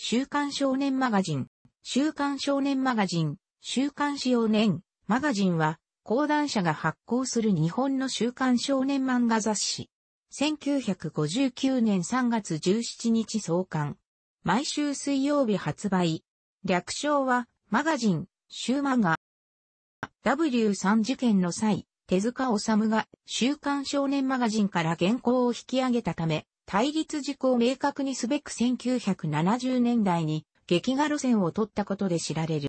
週刊少年マガジン、週刊少年マガジン、週刊少年マガジンは、講談社が発行する日本の週刊少年漫画雑誌。1959年3月17日創刊。毎週水曜日発売。略称は、マガジン、週漫画。W3 事件の際、手塚治虫が週刊少年マガジンから原稿を引き上げたため、対立事項を明確にすべく1970年代に劇画路線を取ったことで知られる。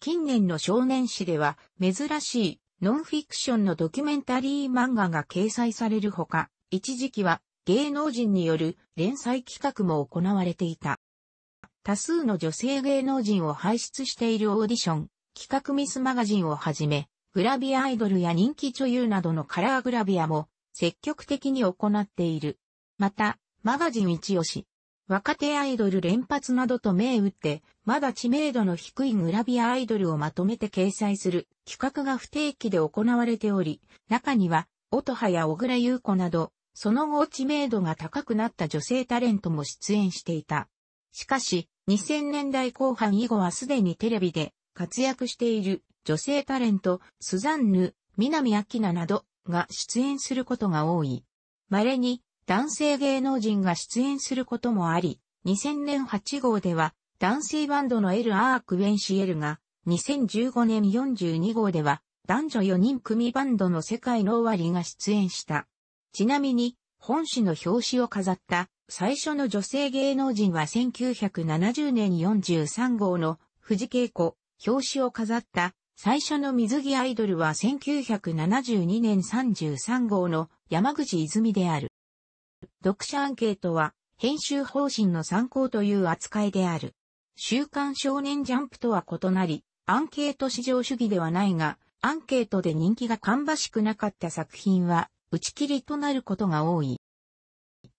近年の少年誌では珍しいノンフィクションのドキュメンタリー漫画が掲載されるほか、一時期は芸能人による連載企画も行われていた。多数の女性芸能人を輩出しているオーディション、企画ミスマガジンをはじめ、グラビアアイドルや人気女優などのカラーグラビアも積極的に行っている。また、マガジン一押し。若手アイドル連発などと銘打って、まだ知名度の低いグラビアアイドルをまとめて掲載する企画が不定期で行われており、中には、音葉や小倉優子など、その後知名度が高くなった女性タレントも出演していた。しかし、2000年代後半以後はすでにテレビで活躍している女性タレント、スザンヌ、南明菜などが出演することが多い。稀に男性芸能人が出演することもあり、2000年8号では男性バンドのエル・アーク・ウェンシエルが、2015年42号では男女4人組バンドの世界の終わりが出演した。ちなみに、本誌の表紙を飾った最初の女性芸能人は1970年43号の藤恵子、表紙を飾った最初の水着アイドルは1972年33号の山口泉である。読者アンケートは、編集方針の参考という扱いである。週刊少年ジャンプとは異なり、アンケート市上主義ではないが、アンケートで人気が芳しくなかった作品は、打ち切りとなることが多い。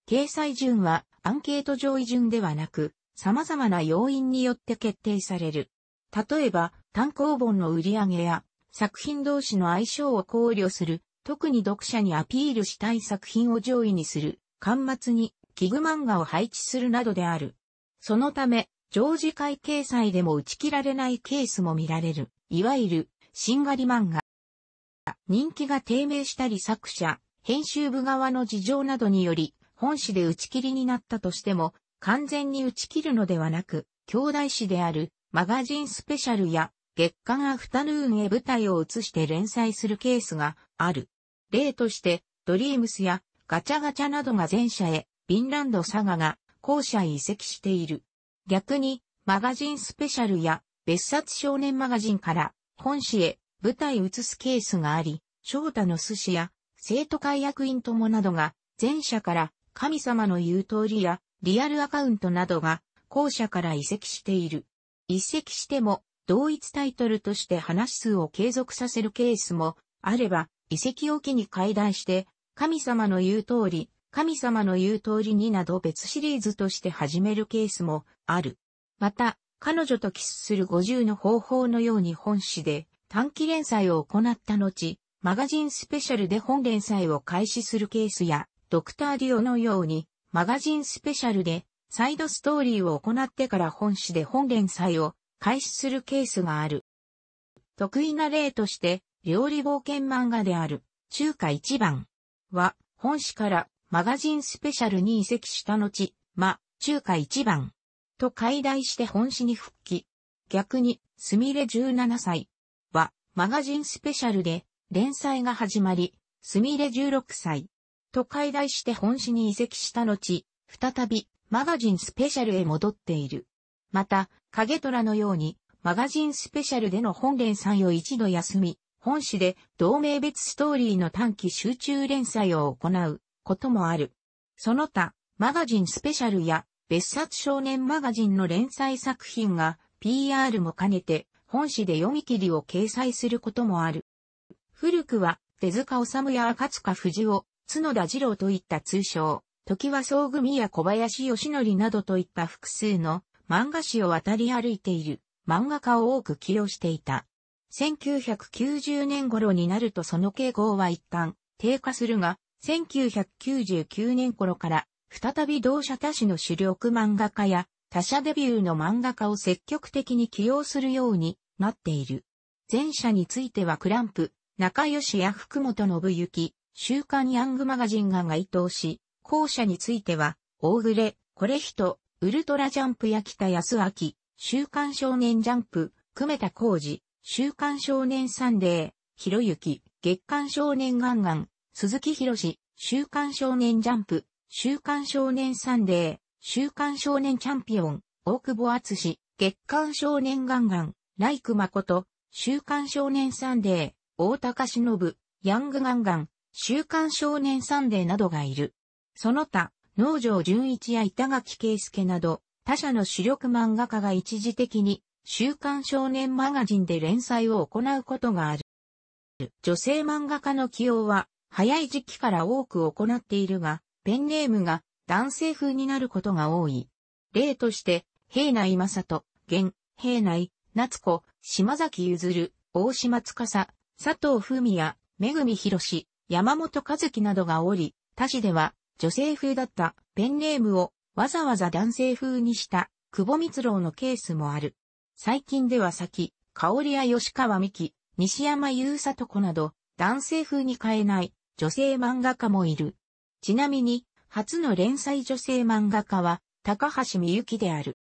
掲載順は、アンケート上位順ではなく、様々な要因によって決定される。例えば、単行本の売り上げや、作品同士の相性を考慮する、特に読者にアピールしたい作品を上位にする、巻末に器具漫画を配置するなどである。そのため、常時会掲載でも打ち切られないケースも見られる。いわゆる、しんがり漫画。人気が低迷したり作者、編集部側の事情などにより、本誌で打ち切りになったとしても、完全に打ち切るのではなく、兄弟誌である、マガジンスペシャルや、月刊アフタヌーンへ舞台を移して連載するケースがある。例として、ドリームスやガチャガチャなどが前者へ、ビンランドサガが後者へ移籍している。逆に、マガジンスペシャルや別冊少年マガジンから本誌へ舞台移すケースがあり、翔太の寿司や生徒会役員友などが前者から神様の言う通りやリアルアカウントなどが後者から移籍している。移籍しても同一タイトルとして話数を継続させるケースもあれば移籍を機に解談して神様の言う通り、神様の言う通りになど別シリーズとして始めるケースもある。また、彼女とキスする50の方法のように本誌で短期連載を行った後、マガジンスペシャルで本連載を開始するケースや、ドクターディオのように、マガジンスペシャルでサイドストーリーを行ってから本誌で本連載を開始するケースがある。得意な例として、料理冒険漫画である、中華一番、は、本誌からマガジンスペシャルに移籍した後、ま、中華一番。と解題して本誌に復帰。逆に、すみれ17歳は、マガジンスペシャルで、連載が始まり、すみれ16歳。と解題して本誌に移籍した後、再び、マガジンスペシャルへ戻っている。また、影虎のように、マガジンスペシャルでの本連載を一度休み、本誌で同名別ストーリーの短期集中連載を行うこともある。その他、マガジンスペシャルや別冊少年マガジンの連載作品が PR も兼ねて本誌で読み切りを掲載することもある。古くは手塚治虫や赤塚不二夫、角田二郎といった通称、時は総組や小林義則などといった複数の漫画誌を渡り歩いている漫画家を多く起用していた。1990年頃になるとその傾向は一旦低下するが、1999年頃から再び同社他社の主力漫画家や他社デビューの漫画家を積極的に起用するようになっている。前者についてはクランプ、仲吉や福本信行、週刊ヤングマガジンが該当し、後者については、大暮これ人、ウルトラジャンプや北安明、週刊少年ジャンプ、久米田浩二、週刊少年サンデー、ひろゆき、月刊少年ガンガン、鈴木ひろし、週刊少年ジャンプ、週刊少年サンデー、週刊少年チャンピオン、大久保厚志、月刊少年ガンガン、ライク誠、週刊少年サンデー、大高忍、ヤングガンガン、週刊少年サンデーなどがいる。その他、農場純一や板垣圭介など、他社の主力漫画家が一時的に週刊少年マガジンで連載を行うことがある。女性漫画家の起用は、早い時期から多く行っているが、ペンネームが男性風になることが多い。例として、平内正人、現、平内、夏子、島崎譲る、大島司、佐藤風美や、めぐみひろし、山本和樹などがおり、他市では女性風だったペンネームをわざわざ男性風にした久保光郎のケースもある。最近では先、香りや吉川美希、西山優里子など、男性風に変えない女性漫画家もいる。ちなみに、初の連載女性漫画家は、高橋美幸である。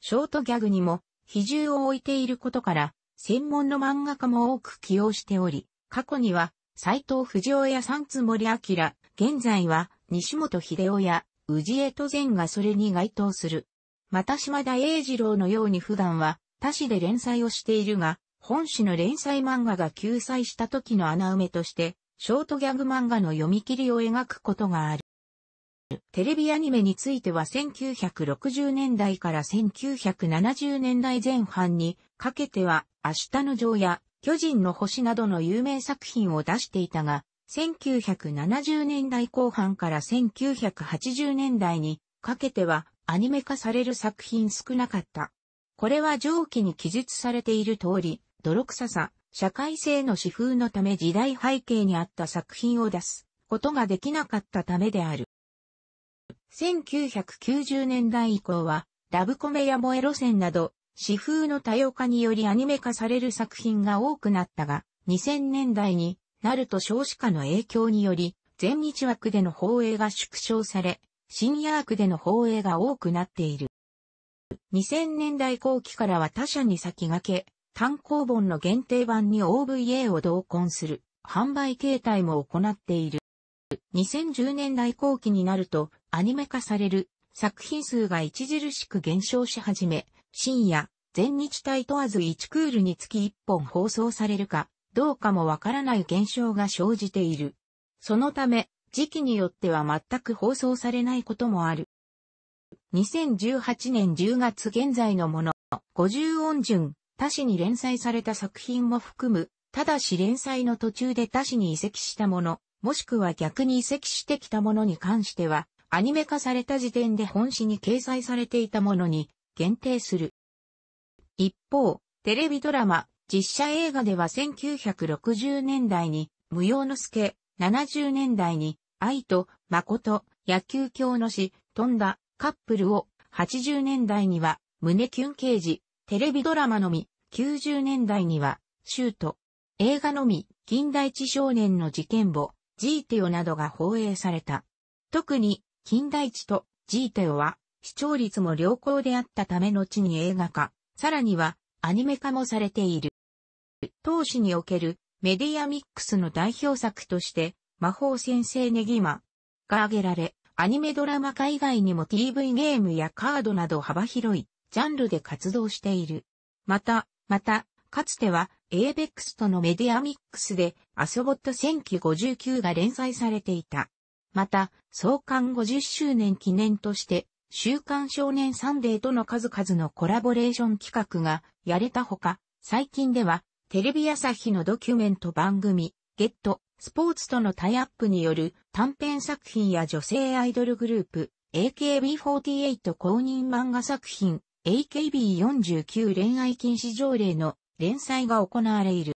ショートギャグにも、比重を置いていることから、専門の漫画家も多く起用しており、過去には、斎藤不二や三津森明、現在は、西本秀夫や、宇治江と善がそれに該当する。また島田英二郎のように普段は他誌で連載をしているが、本誌の連載漫画が救済した時の穴埋めとして、ショートギャグ漫画の読み切りを描くことがある。テレビアニメについては1960年代から1970年代前半にかけては明日の城や巨人の星などの有名作品を出していたが、1970年代後半から1980年代にかけてはアニメ化される作品少なかった。これは上記に記述されている通り、泥臭さ、社会性の私風のため時代背景にあった作品を出すことができなかったためである。1990年代以降は、ラブコメや萌え路線など、私風の多様化によりアニメ化される作品が多くなったが、2000年代になると少子化の影響により、全日枠での放映が縮小され、新ヤークでの放映が多くなっている。2000年代後期からは他社に先駆け、単行本の限定版に OVA を同梱する販売形態も行っている。2010年代後期になるとアニメ化される作品数が著しく減少し始め、深夜、全日帯問わず1クールにつき1本放送されるかどうかもわからない現象が生じている。そのため、時期によっては全く放送されないこともある。2018年10月現在のもの、五十音順、他市に連載された作品も含む、ただし連載の途中で他誌に移籍したもの、もしくは逆に移籍してきたものに関しては、アニメ化された時点で本誌に掲載されていたものに限定する。一方、テレビドラマ、実写映画では1960年代に、無用の助、70年代に、愛と誠、野球教の詩、飛んだカップルを80年代には胸キュン刑事、テレビドラマのみ、90年代にはシュート、映画のみ、近代一少年の事件簿、ジーテオなどが放映された。特に近代一とジーテオは視聴率も良好であったため後に映画化、さらにはアニメ化もされている。当時におけるメディアミックスの代表作として魔法先生ネギマが挙げられ、アニメドラマ化以外にも TV ゲームやカードなど幅広いジャンルで活動している。また、また、かつては、エーベックスとのメディアミックスで、アソボット1959が連載されていた。また、創刊50周年記念として、週刊少年サンデーとの数々のコラボレーション企画がやれたほか、最近では、テレビ朝日のドキュメント番組、ゲット、スポーツとのタイアップによる短編作品や女性アイドルグループ、AKB48 公認漫画作品、AKB49 恋愛禁止条例の連載が行われる。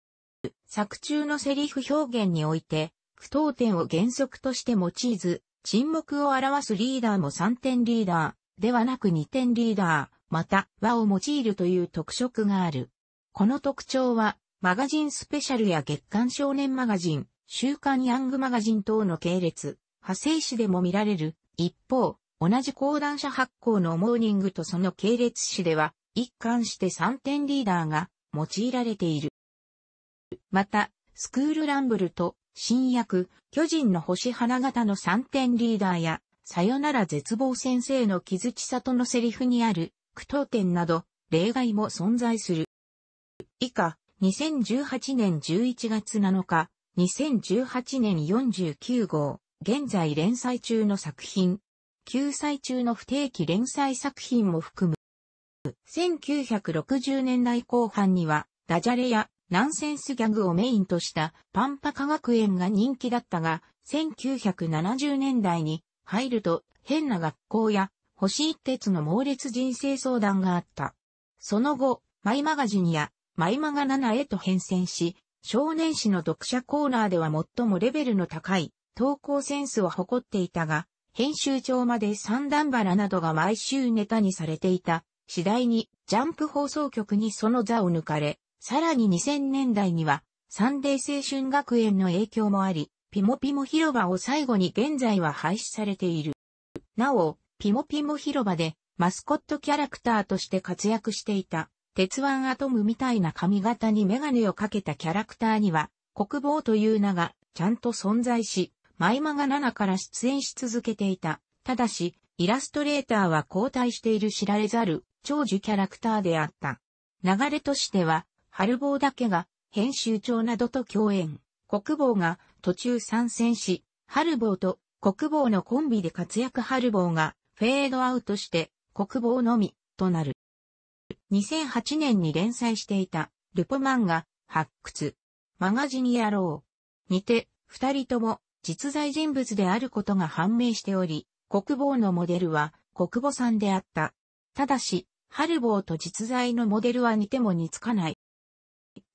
作中のセリフ表現において、句読点を原則として用いず、沈黙を表すリーダーも3点リーダー、ではなく2点リーダー、また和を用いるという特色がある。この特徴は、マガジンスペシャルや月刊少年マガジン、週刊ヤングマガジン等の系列、派生誌でも見られる。一方、同じ講談社発行のモーニングとその系列誌では、一貫して3点リーダーが用いられている。また、スクールランブルと新薬、巨人の星花形の3点リーダーや、さよなら絶望先生の木ちさ里のセリフにある、苦闘点など、例外も存在する。以下、2018年11月7日、2018年49号、現在連載中の作品、救済中の不定期連載作品も含む。1960年代後半には、ダジャレやナンセンスギャグをメインとしたパンパ科学園が人気だったが、1970年代に入ると変な学校や星一徹の猛烈人生相談があった。その後、マイマガジンやマイマガ7へと変遷し、少年誌の読者コーナーでは最もレベルの高い投稿センスを誇っていたが、編集長まで三段腹などが毎週ネタにされていた。次第にジャンプ放送局にその座を抜かれ、さらに2000年代にはサンデー青春学園の影響もあり、ピモピモ広場を最後に現在は廃止されている。なお、ピモピモ広場でマスコットキャラクターとして活躍していた鉄腕アトムみたいな髪型にメガネをかけたキャラクターには、国防という名がちゃんと存在し、マイマガ7から出演し続けていた。ただし、イラストレーターは交代している知られざる長寿キャラクターであった。流れとしては、春坊だけが編集長などと共演。国防が途中参戦し、春坊と国防のコンビで活躍春坊がフェードアウトして国防のみとなる。2008年に連載していた、ルポ漫画、発掘、マガジン野郎にて、二人とも実在人物であることが判明しており、国防のモデルは国母さんであった。ただし、ハルボーと実在のモデルは似ても似つかない。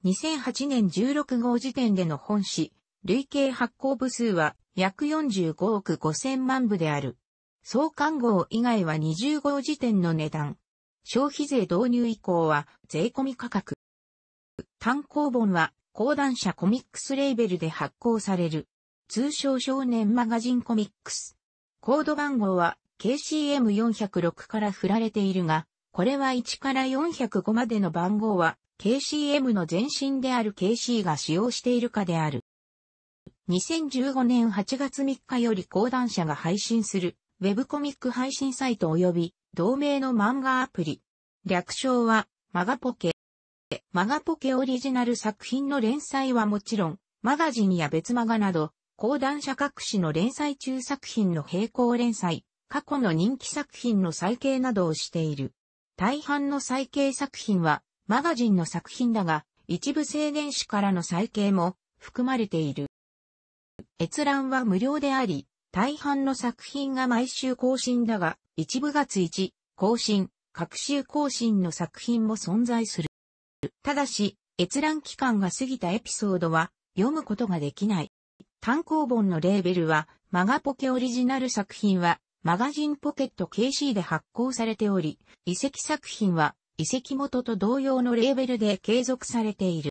2008年16号時点での本誌、累計発行部数は約45億5000万部である。創刊号以外は20号時点の値段、消費税導入以降は税込み価格。単行本は講談社コミックスレーベルで発行される。通称少年マガジンコミックス。コード番号は KCM406 から振られているが、これは1から405までの番号は KCM の前身である KC が使用しているかである。2015年8月3日より講談社が配信するウェブコミック配信サイト及び同名の漫画アプリ。略称は、マガポケ。マガポケオリジナル作品の連載はもちろん、マガジンや別マガなど、講談社各紙の連載中作品の並行連載、過去の人気作品の再掲などをしている。大半の再掲作品は、マガジンの作品だが、一部青年誌からの再掲も含まれている。閲覧は無料であり、大半の作品が毎週更新だが、一部月一、更新、各週更新の作品も存在する。ただし、閲覧期間が過ぎたエピソードは読むことができない。単行本のレーベルは、マガポケオリジナル作品は、マガジンポケット KC で発行されており、遺跡作品は、遺跡元と同様のレーベルで継続されている。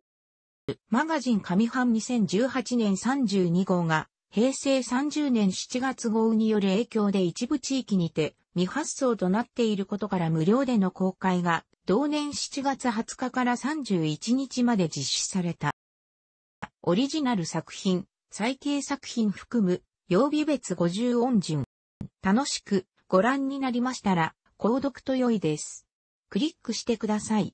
マガジン上半2018年32号が平成30年7月豪雨による影響で一部地域にて未発送となっていることから無料での公開が同年7月20日から31日まで実施された。オリジナル作品、最掲作品含む曜日別50音順。楽しくご覧になりましたら、購読と良いです。クリックしてください。